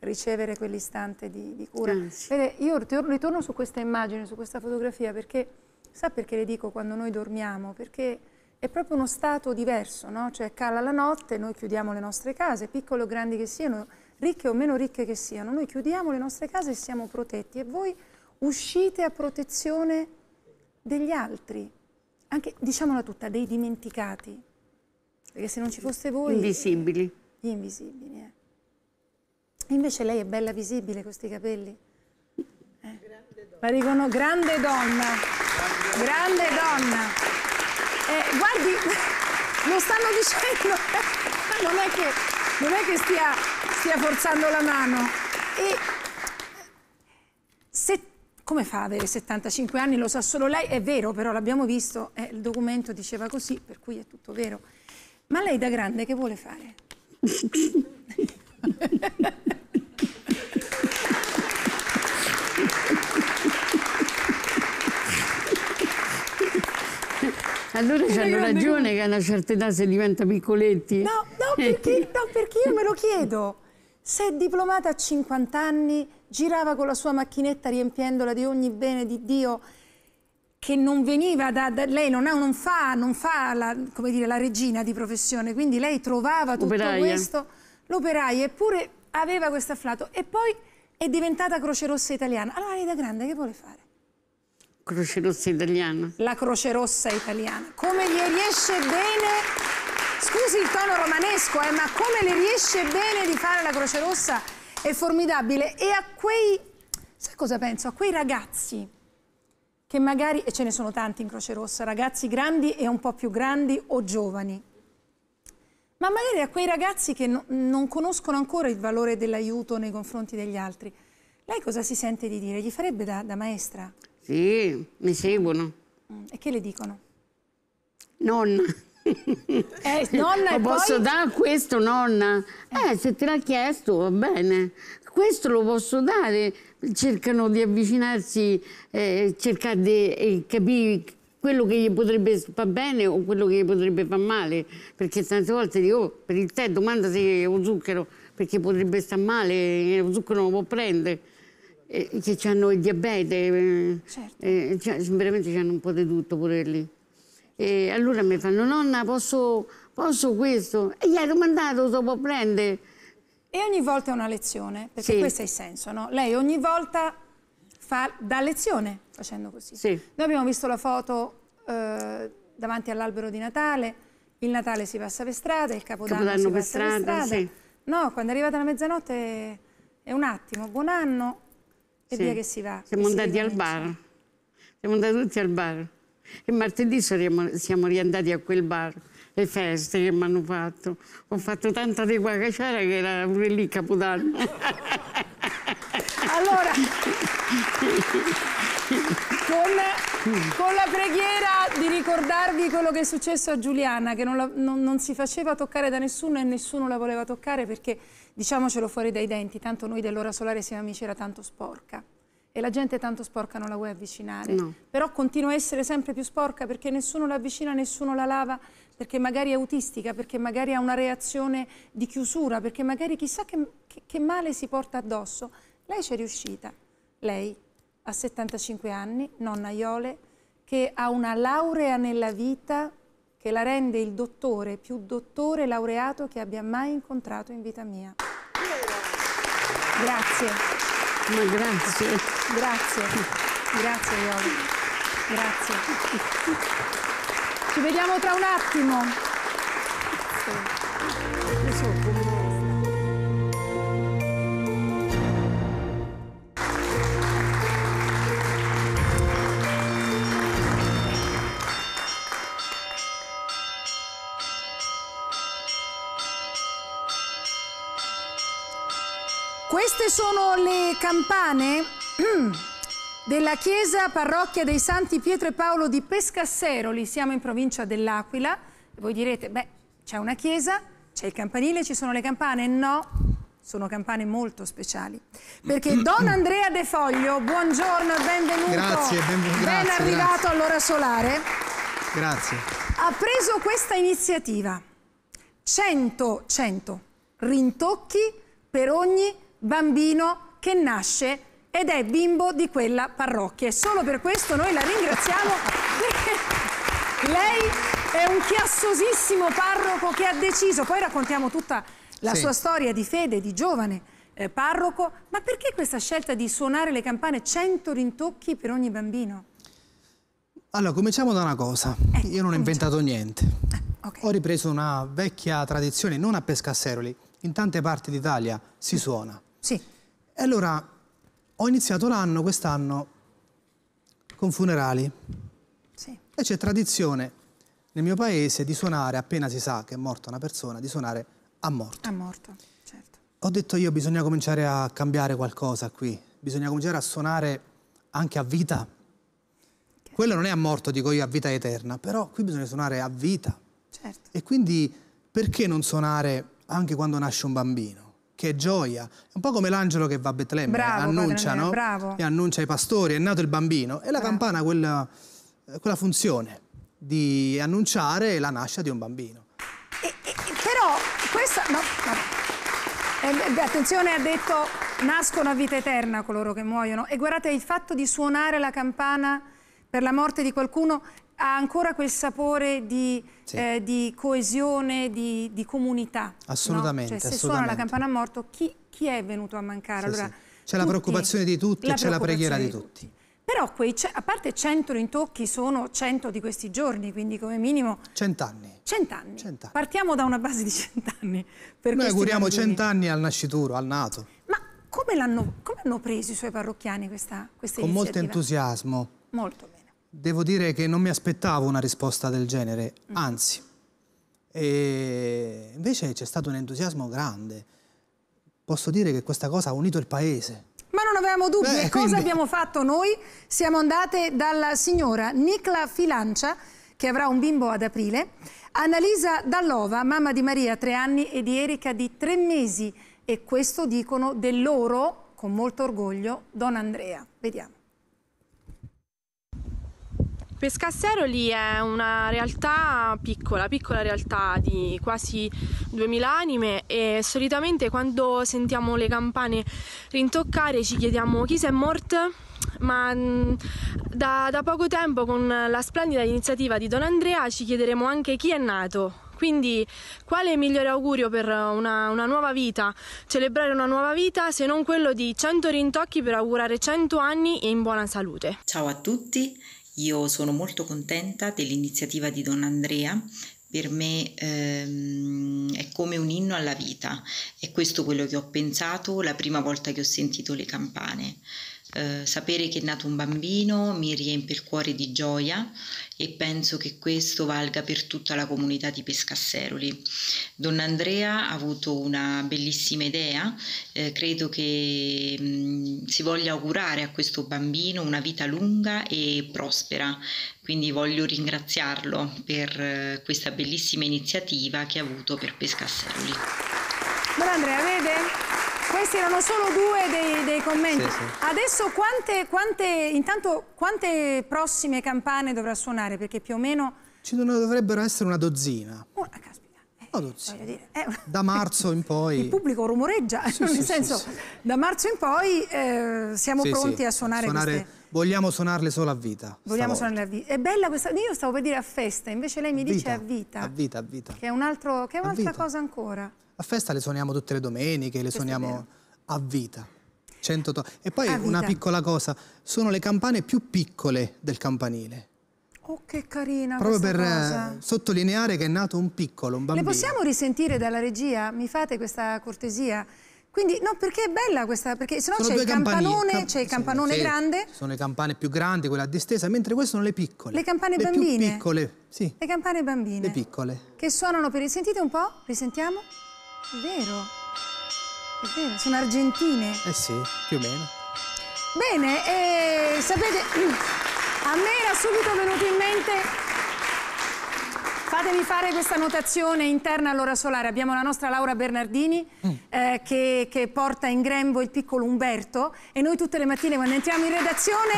ricevere quell'istante di, di, cura. Vede, io ritorno su questa immagine, su questa fotografia, perché sa perché le dico quando noi dormiamo? Perché è proprio uno stato diverso, no? cioè cala la notte, noi chiudiamo le nostre case, piccole o grandi che siano, ricche o meno ricche che siano, noi chiudiamo le nostre case e siamo protetti e voi uscite a protezione degli altri anche, diciamola tutta, dei dimenticati. Perché se non ci foste voi... Invisibili. Gli eh, invisibili, eh. Invece lei è bella visibile con questi capelli. Eh. La dicono grande donna. Grande donna. Eh, guardi, lo stanno dicendo. Eh. Non è che, non è che stia, stia forzando la mano. E se come fa ad avere 75 anni? Lo sa solo lei, è vero, però l'abbiamo visto, eh, il documento diceva così, per cui è tutto vero. Ma lei da grande che vuole fare? Allora hanno ragione che a una certa età si diventa piccoletti. No, no perché, no, perché io me lo chiedo. Se è diplomata a 50 anni, girava con la sua macchinetta riempiendola di ogni bene di Dio che non veniva da... da lei non, ha, non, fa, non fa la, dire, la, regina di professione, quindi lei trovava tutto Operaia. questo, l'operaia, eppure aveva questo afflato. E poi è diventata Croce Rossa italiana. Allora lei da grande che vuole fare? Croce Rossa italiana? La Croce Rossa italiana. Come gli riesce bene... Scusi il tono romanesco, eh, ma come le riesce bene di fare la Croce Rossa è formidabile. E a quei, sai cosa penso? A quei ragazzi che magari, e ce ne sono tanti in Croce Rossa, ragazzi grandi e un po' più grandi o giovani, ma magari a quei ragazzi che no, non conoscono ancora il valore dell'aiuto nei confronti degli altri. Lei cosa si sente di dire? Gli farebbe da, da maestra? Sì, mi seguono. Mm, e che le dicono? Nonna. Eh, eh, nonna, lo posso poi... dare questo, nonna? Eh, eh, se te l'ha chiesto, va bene. Questo lo posso dare. Cercano di avvicinarsi, eh, cercare di eh, capire quello che gli potrebbe far bene o quello che gli potrebbe far male. Perché tante volte dico, oh, per il tè domanda se è lo zucchero, perché potrebbe star male, lo zucchero non lo può prendere. che hanno il diabete, certo. veramente hanno un po' di tutto pure lì. E allora mi fanno, nonna, posso, posso questo? E gli hai domandato, lo può prendere? E ogni volta è una lezione, perché sì. questo è il senso, no? Lei ogni volta fa, dà lezione facendo così. Sì. Noi abbiamo visto la foto eh, davanti all'albero di Natale, il Natale si passa per strada, il Capodanno, Capodanno si per passa strada, per strada. Sì. No, quando è arrivata la mezzanotte è un attimo, buon anno e sì. via che si va. Siamo andati al bar, siamo andati tutti al bar. E martedì saremo, siamo riandati a quel bar, le feste che mi hanno fatto. Ho fatto tanta di guacaciara che era pure lì Capodanno. Allora, con, con, la preghiera di ricordarvi quello che è successo a Giuliana, che non, la, non, non si faceva toccare da nessuno e nessuno la voleva toccare perché, diciamocelo fuori dai denti, tanto noi dell'ora solare siamo amici, era tanto sporca e la gente tanto sporca non la vuoi avvicinare. No. Però continua a essere sempre più sporca perché nessuno la avvicina, nessuno la lava, perché magari è autistica, perché magari ha una reazione di chiusura, perché magari chissà che, che, che male si porta addosso. Lei ci è riuscita, lei a 75 anni, nonna Iole, che ha una laurea nella vita che la rende il dottore più dottore laureato che abbia mai incontrato in vita mia. Grazie. Ma grazie. Grazie, grazie Ioli, grazie. Ci vediamo tra un attimo. Queste sono le campane della chiesa parrocchia dei Santi Pietro e Paolo di Pescasseroli, siamo in provincia dell'Aquila. Voi direte, beh, c'è una chiesa, c'è il campanile, ci sono le campane? No, sono campane molto speciali. Perché Don Andrea De Foglio, buongiorno e benvenuto. Grazie, benvenuto. Ben arrivato grazie. all'ora solare. Grazie. Ha preso questa iniziativa. 100, 100 rintocchi per ogni bambino che nasce ed è bimbo di quella parrocchia e solo per questo noi la ringraziamo perché lei è un chiassosissimo parroco che ha deciso, poi raccontiamo tutta la sì. sua storia di fede, di giovane eh, parroco, ma perché questa scelta di suonare le campane 100 rintocchi per ogni bambino? Allora, cominciamo da una cosa. Eh, Io non ho inventato niente. Ah, okay. Ho ripreso una vecchia tradizione, non a Pescasseroli, in tante parti d'Italia si suona. Sì. E allora ho iniziato l'anno, quest'anno, con funerali. Sì. E c'è tradizione nel mio paese di suonare, appena si sa che è morta una persona, di suonare a morto. A morto, certo. Ho detto io bisogna cominciare a cambiare qualcosa qui, bisogna cominciare a suonare anche a vita. Okay. Quello non è a morto, dico io, a vita eterna, però qui bisogna suonare a vita. Certo. E quindi perché non suonare anche quando nasce un bambino? che gioia. un po' come l'angelo che va a Betlemme, eh, bravo, annuncia, no? bravo. E annuncia ai pastori, è nato il bambino. E la bravo. campana ha quella, quella, funzione di annunciare la nascita di un bambino. E, e, però questa... No, no. Eh, attenzione, ha detto nascono a vita eterna coloro che muoiono. E guardate, il fatto di suonare la campana per la morte di qualcuno ha ancora quel sapore di, sì. eh, di coesione, di, di, comunità. Assolutamente. No? Cioè, se assolutamente. suona la campana a morto, chi, chi, è venuto a mancare? Sì, allora, sì. C'è la preoccupazione di tutti e c'è la preghiera di tutti. tutti. Però quei, a parte 100 rintocchi sono 100 di questi giorni, quindi come minimo... 100 anni. 100 anni. Partiamo da una base di 100 anni. Noi auguriamo 100 anni al nascituro, al nato. Ma come, come hanno preso i suoi parrocchiani questa, questa Con iniziativa? molto entusiasmo. Molto bene. Devo dire che non mi aspettavo una risposta del genere, mm. anzi. E invece c'è stato un entusiasmo grande. Posso dire che questa cosa ha unito il paese. Ma non avevamo dubbi. Beh, cosa quindi... abbiamo fatto noi? Siamo andate dalla signora Nicla Filancia, che avrà un bimbo ad aprile, Annalisa Dallova, mamma di Maria, tre anni, e di Erika di tre mesi. E questo dicono del loro, con molto orgoglio, Don Andrea. Vediamo. Pescasseroli è una realtà piccola, piccola realtà di quasi 2000 anime e solitamente quando sentiamo le campane rintoccare ci chiediamo chi si è morto? Ma mm, da, da poco tempo con la splendida iniziativa di Don Andrea ci chiederemo anche chi è nato, quindi, quale migliore augurio per una, una, nuova vita, celebrare una nuova vita, se non quello di 100 rintocchi per augurare 100 anni e in buona salute? Ciao a tutti, io sono molto contenta dell'iniziativa di Don Andrea per me ehm, è come un inno alla vita, è questo quello che ho pensato la prima volta che ho sentito le campane. Eh, sapere che è nato un bambino mi riempie il cuore di gioia e penso che questo valga per tutta la comunità di Pescasseroli. Donna Andrea ha avuto una bellissima idea, eh, credo che mh, si voglia augurare a questo bambino una vita lunga e prospera, quindi voglio ringraziarlo per eh, questa bellissima iniziativa che ha avuto per Pescasseroli. Buona Andrea, vede? Questi erano solo due dei, dei commenti. Sì, sì. Adesso quante, quante, intanto, quante prossime campane dovrà suonare? Perché più o meno... Ci dovrebbero essere una dozzina. Una, caspita. Eh, una dozzina. Dire, eh, da marzo in poi... Il pubblico rumoreggia, sì, nel senso, da marzo in poi eh, siamo pronti a suonare, suonare queste... Vogliamo suonarle solo a vita. Vogliamo suonarle a vita. È bella questa. Io stavo per dire a festa, invece lei mi vita, dice a vita. A vita, a vita. Che è un'altra un cosa ancora a festa le suoniamo tutte le domeniche, le suoniamo a vita. To- e poi a una vita. piccola cosa, sono le campane più piccole del campanile. Oh, che carina Proprio per cosa. Eh, sottolineare che è nato un piccolo, un bambino. Le possiamo risentire dalla regia? Mi fate questa cortesia? Quindi, no, perché è bella questa, perché sennò sono c'è il campanone, Camp- c'è il campanone sì, grande. Sono le campane più grandi, quella a distesa, mentre queste sono le piccole. Le campane le bambine? Le più piccole, sì. Le campane bambine. Le piccole. Che suonano per... Sentite un po', risentiamo. Vero? È vero, sono argentine. Eh sì, più o meno. Bene, e eh, sapete, a me era subito venuto in mente Fatemi fare questa notazione interna all'ora solare. Abbiamo la nostra Laura Bernardini mm. eh, che, che, porta in grembo il piccolo Umberto e noi tutte le mattine quando entriamo in redazione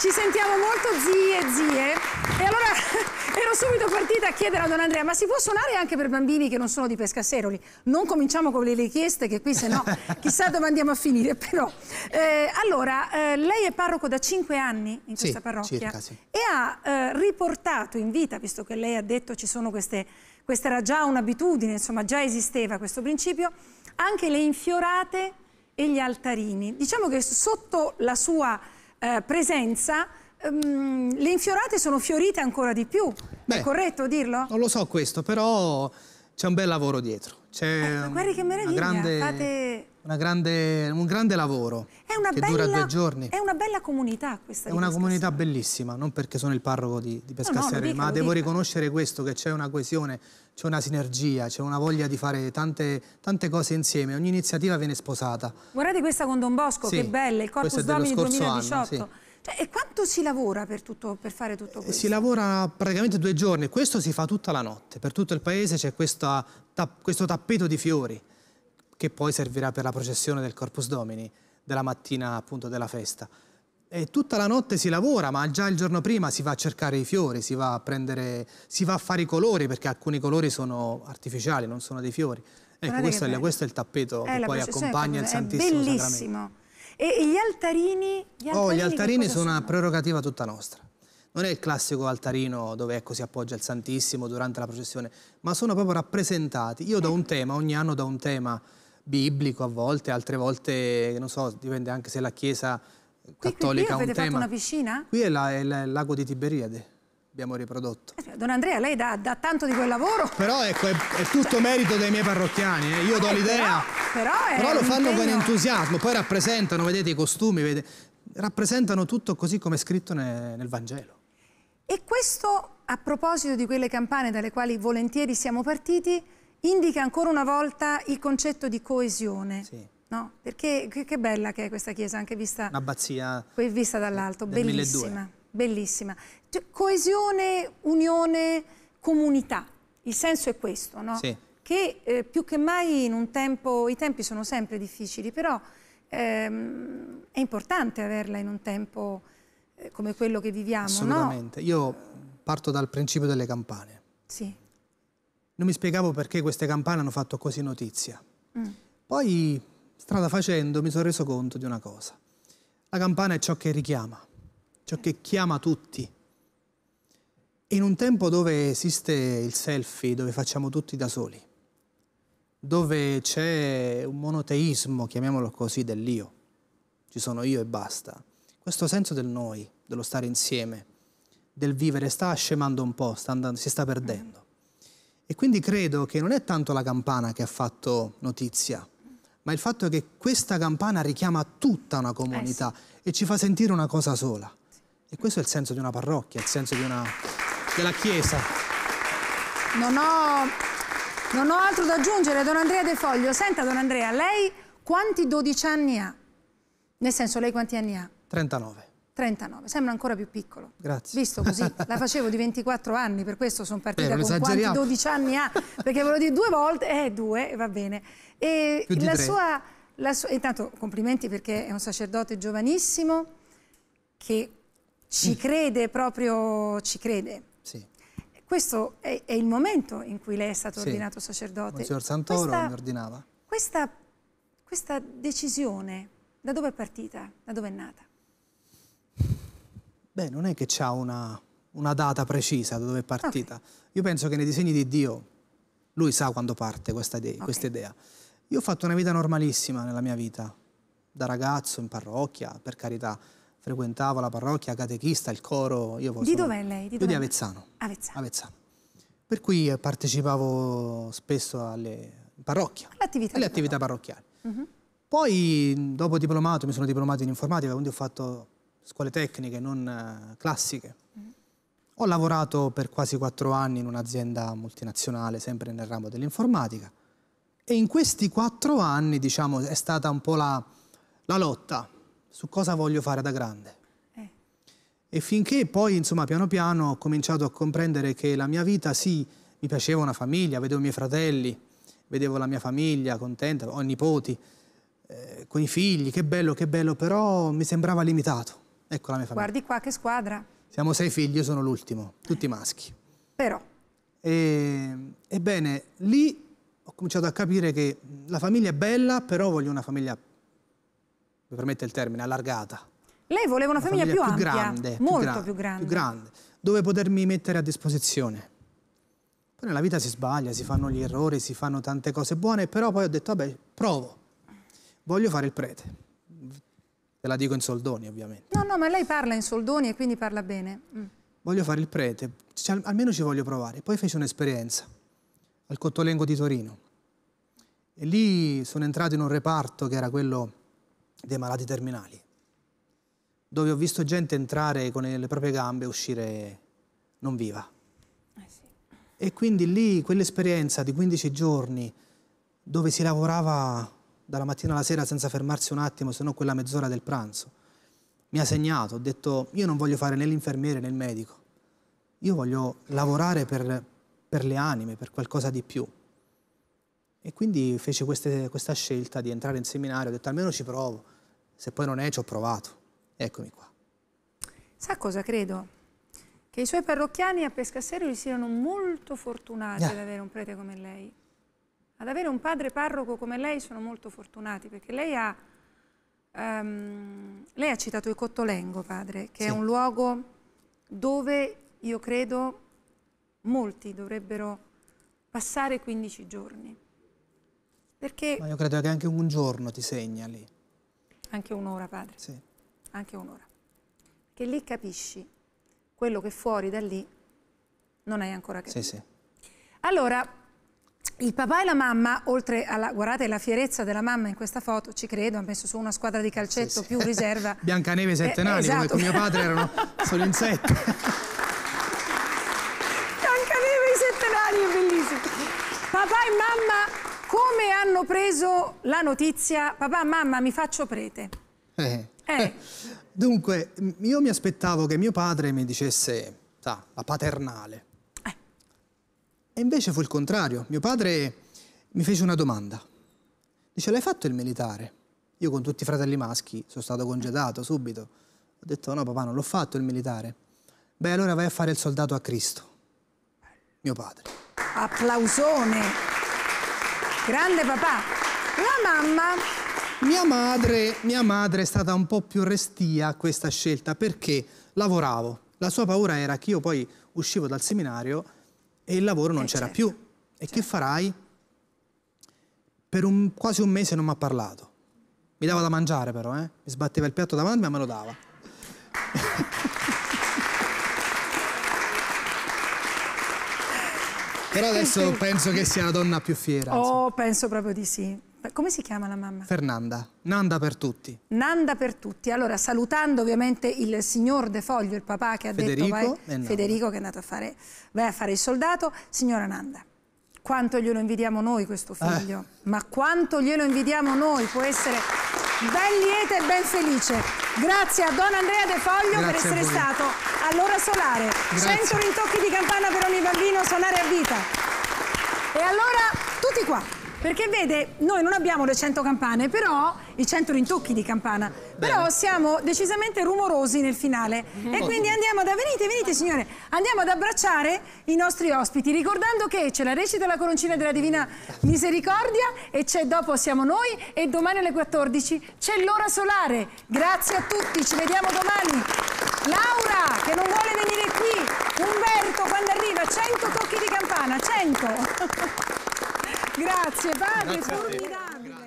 ci sentiamo molto zie e zie. E allora ero subito partita a chiedere a Don Andrea, ma si può suonare anche per bambini che non sono di Pescasseroli? Non cominciamo con le richieste che qui se no chissà dove andiamo a finire, però. Eh, allora, eh, lei è parroco da cinque anni in questa sì, parrocchia circa, sì. e ha eh, riportato in vita, visto che lei ha detto ci sono queste, questa era già un'abitudine, insomma già esisteva questo principio, anche le infiorate e gli altarini. Diciamo che sotto la sua eh, presenza um, le infiorate sono fiorite ancora di più. Beh, È corretto dirlo? Non lo so questo, però c'è un bel lavoro dietro. C'è eh, che meraviglia, grande, Fate... grande, un grande lavoro è una che bella, dura due giorni. È una bella comunità questa. È una comunità bellissima, non perché sono il parroco di, di Pescassere, no, no, dica, ma devo dica. riconoscere questo, che c'è una coesione, c'è una sinergia, c'è una voglia di fare tante, tante, cose insieme, ogni iniziativa viene sposata. Guardate questa con Don Bosco, sì, che bella, il Corpus Domini 2018. Anno, sì. Cioè, e quanto si lavora per, tutto, per, fare tutto questo? Si lavora praticamente due giorni, questo si fa tutta la notte, per tutto il paese c'è questo tappeto di fiori che poi servirà per la processione del Corpus Domini, della mattina appunto della festa. E tutta la notte si lavora, ma già il giorno prima si va a cercare i fiori, si va a, prendere, si va a fare i colori, perché alcuni colori sono artificiali, non sono dei fiori. Ecco, questo è, questo è, il tappeto eh, che poi accompagna il Santissimo Sacramento. E gli altarini? Gli altarini oh, gli altarini sono, sono una prerogativa tutta nostra. Non è il classico altarino dove ecco, si appoggia il Santissimo durante la processione, ma sono proprio rappresentati. Io do un tema, ogni anno do un tema biblico a volte, altre volte, non so, dipende anche se la Chiesa cattolica qui, qui, qui avete un fatto tema. una piscina? Qui è, la, è il lago di Tiberiade, abbiamo riprodotto. Eh, Don Andrea, lei dà, dà tanto di quel lavoro. Però ecco, è, è tutto merito dei miei parrocchiani, eh. io do eh, l'idea... Però però, Però lo fanno impegno. con entusiasmo, poi rappresentano, vedete i costumi, vedete, rappresentano tutto così come è scritto ne, nel Vangelo. E questo, a proposito di quelle campane dalle quali volentieri siamo partiti, indica ancora una volta il concetto di coesione. Sì. No? Perché che, bella che è questa chiesa, anche vista, Un'abbazia vista dall'alto, bellissima, bellissima. Cioè, coesione, unione, comunità, il senso è questo, no? Sì che eh, più che mai in un tempo, i tempi sono sempre difficili, però ehm, è importante averla in un tempo eh, come quello che viviamo. Assolutamente. No? Io parto dal principio delle campane. Sì. Non mi spiegavo perché queste campane hanno fatto così notizia. Mm. Poi, strada facendo, mi sono reso conto di una cosa. La campana è ciò che richiama, ciò che chiama tutti. In un tempo dove esiste il selfie, dove facciamo tutti da soli, dove c'è un monoteismo, chiamiamolo così, dell'io. Ci sono io e basta. Questo senso del noi, dello stare insieme, del vivere, sta scemando un po', sta andando, si sta perdendo. E quindi credo che non è tanto la campana che ha fatto notizia, ma il fatto che questa campana richiama tutta una comunità eh sì. e ci fa sentire una cosa sola. E questo è il senso di una parrocchia, il senso una, della Chiesa. Non ho non ho altro da aggiungere, Don Andrea De Foglio. Senta, Don Andrea, lei quanti 12 anni ha? Nel senso, lei quanti anni ha? 39. 39, sembra ancora più piccolo. Grazie. Visto così, la facevo di 24 anni, per questo sono partita Beh, con quanti 12 anni ha, perché volevo dire due volte, eh, due, va bene. E la sua, la sua, intanto complimenti perché è un sacerdote giovanissimo che ci mm. crede proprio, ci crede. Questo è, è, il momento in cui lei è stato sì. ordinato sacerdote. Monsignor Santoro questa, mi ordinava. Questa, questa decisione da dove è partita? Da dove è nata? Beh, non è che c'ha una, una, data precisa da dove è partita. Okay. Io penso che nei disegni di Dio lui sa quando parte questa idea, okay. questa idea. Io ho fatto una vita normalissima nella mia vita, da ragazzo in parrocchia, per carità frequentavo la parrocchia catechista, il coro. Io di è lei? Di, dov io di Avezzano. Avezzano. Avezzano. Per cui eh, partecipavo spesso alle parrocchie, all attività alle attività parrocchiali. Uh -huh. Mhm. Poi, dopo diplomato, mi sono diplomato in informatica, quindi ho fatto scuole tecniche, non eh, classiche. Uh mhm. -huh. Ho lavorato per quasi quattro anni in un'azienda multinazionale, sempre nel ramo dell'informatica. E in questi quattro anni, diciamo, è stata un po' la, la lotta su cosa voglio fare da grande. Eh. E finché poi, insomma, piano piano ho cominciato a comprendere che la mia vita, sì, mi piaceva una famiglia, vedevo i miei fratelli, vedevo la mia famiglia contenta, ho i nipoti, eh, con i figli, che bello, che bello, però mi sembrava limitato. Ecco la mia famiglia. Guardi qua che squadra. Siamo sei figli, io sono l'ultimo, tutti eh. maschi. Però. E, ebbene, lì ho cominciato a capire che la famiglia è bella, però voglio una famiglia mi permette il termine, allargata. Lei voleva una, una famiglia, famiglia, più, più grande, molto più, gra più, grande. più grande, dove potermi mettere a disposizione. Poi nella vita si sbaglia, si fanno gli errori, si fanno tante cose buone, però poi ho detto, vabbè, provo, voglio fare il prete. Te la dico in soldoni, ovviamente. No, no, ma lei parla in soldoni e quindi parla bene. Mm. Voglio fare il prete, cioè, almeno ci voglio provare. Poi feci un'esperienza al Cottolengo di Torino. E lì sono entrato in un reparto che era quello dei malati terminali, dove ho visto gente entrare con le proprie gambe e uscire non viva. Eh sì. E quindi lì quell'esperienza di 15 giorni dove si lavorava dalla mattina alla sera senza fermarsi un attimo, se no quella mezz'ora del pranzo, mi ha segnato, ho detto io non voglio fare né l'infermiere né il medico, io voglio lavorare per, per le anime, per qualcosa di più. E quindi fece queste, questa scelta di entrare in seminario, ho detto almeno ci provo, se poi non è ci ho provato, eccomi qua. Sa cosa credo? Che i suoi parrocchiani a Pescasserio siano molto fortunati ah. ad avere un prete come lei. Ad avere un padre parroco come lei sono molto fortunati, perché lei ha, um, lei ha citato il Cottolengo, padre, che sì. è un luogo dove io credo molti dovrebbero passare 15 giorni perché... Ma io credo che anche un giorno ti segna lì. Anche un'ora, padre. Sì. Anche un'ora. Che lì capisci quello che fuori da lì non hai ancora capito. Sì, sì. Allora, il papà e la mamma, oltre alla, guardate la fierezza della mamma in questa foto, ci credo, ha messo su una squadra di calcetto sì, più riserva. Biancaneve e sette eh, nani, esatto. come mio padre erano solo in sette. Biancaneve e sette nani, è bellissimo. Papà e mamma come hanno preso la notizia, papà, mamma, mi faccio prete? Eh. Eh. Dunque, io mi aspettavo che mio padre mi dicesse, sa, la paternale. Eh. E invece fu il contrario. Mio padre mi fece una domanda. Dice, l'hai fatto il militare? Io con tutti i fratelli maschi sono stato congedato subito. Ho detto, no papà, non l'ho fatto il militare. Beh, allora vai a fare il soldato a Cristo. Mio padre. Applausone. Grande papà. La mamma mia madre, mia madre, è stata un po' più restia a questa scelta perché lavoravo. La sua paura era che io poi uscivo dal seminario e il lavoro non eh c'era certo. più. E certo. che farai? Per un, quasi un mese non mi ha parlato. Mi dava da mangiare però, eh? Mi sbatteva il piatto davanti e me lo dava. Però adesso penso che sia la donna più fiera. Oh, insomma. penso proprio di sì. Come si chiama la mamma? Fernanda. Nanda per tutti. Nanda per tutti. Allora, salutando ovviamente il signor De Foglio, il papà che ha Federico detto... Vai, Federico. che è andato a fare, vai a fare il soldato. Signora Nanda, quanto glielo invidiamo noi questo eh. figlio. Eh. Ma quanto glielo invidiamo noi. Può essere ben lieta e ben felice. Grazie a Don Andrea De Foglio Grazie per essere stato all'ora solare. Grazie. 100 rintocchi di campana per ogni bambino, suonare a vita. E allora, tutti qua. Perché vede, noi non abbiamo le 100 campane, però i 100 rintocchi di campana. Bene. Però siamo decisamente rumorosi nel finale. Mm -hmm. E quindi andiamo ad venite, venite signore, andiamo ad abbracciare i nostri ospiti, ricordando che c'è la recita della coroncina della Divina Misericordia e c'è dopo siamo noi e domani alle 14 c'è l'ora solare. Grazie a tutti, ci vediamo domani. Laura che non vuole venire qui, Umberto quando arriva 100 tocchi di campana, 100. Grazie, padre, Grazie formidabile.